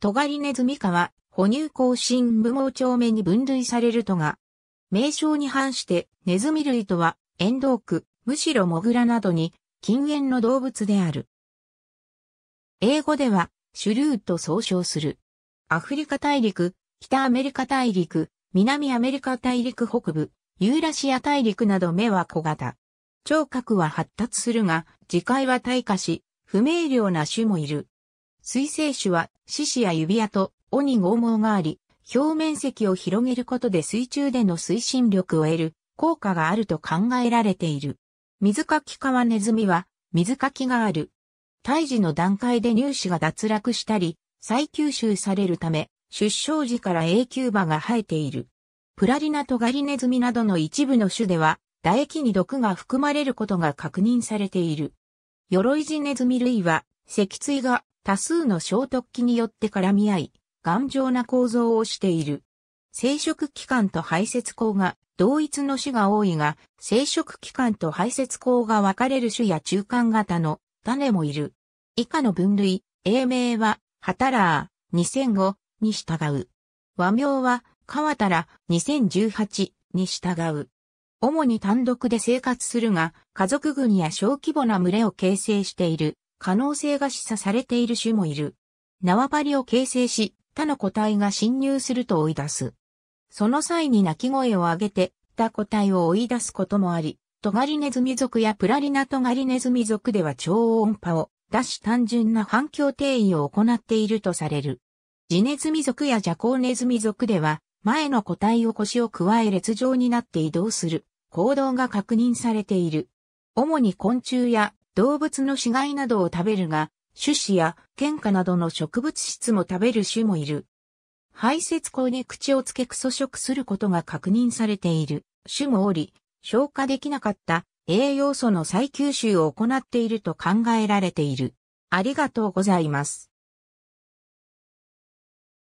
トガリネズミ科は、哺乳更新部毛長目に分類されるとが、名称に反してネズミ類とは、エンドク、むしろモグラなどに近縁の動物である。英語では、シュルーと総称する。アフリカ大陸、北アメリカ大陸、南アメリカ大陸北部、ユーラシア大陸など目は小型。聴覚は発達するが、磁界は退化し、不明瞭な種もいる。水生種は獅子や指輪と尾に剛毛があり、表面積を広げることで水中での推進力を得る効果があると考えられている。水かきカワネズミは水かきがある。胎児の段階で乳歯が脱落したり、再吸収されるため、出生時から永久歯が生えている。プラリナトガリネズミなどの一部の種では、唾液に毒が含まれることが確認されている。鎧地ネズミ類は、脊椎が多数の衝突器によって絡み合い、頑丈な構造をしている。生殖器官と排泄口が同一の種が多いが、生殖器官と排泄口が分かれる種や中間型の種もいる。以下の分類、英名は、ハタラー、2005に従う。和名は、川田ら2018に従う。主に単独で生活するが、家族群や小規模な群れを形成している。可能性が示唆されている種もいる。縄張りを形成し、他の個体が侵入すると追い出す。その際に鳴き声を上げて、他個体を追い出すこともあり、トガリネズミ族やプラリナトガリネズミ族では超音波を出し単純な反響定位を行っているとされる。ジネズミ族やジャコウネズミ族では、前の個体を腰を加え列状になって移動する行動が確認されている。主に昆虫や動物の死骸などを食べるが、種子や喧嘩などの植物質も食べる種もいる。排泄口に口をつけく粗食することが確認されている種もおり、消化できなかった栄養素の再吸収を行っていると考えられている。ありがとうございます。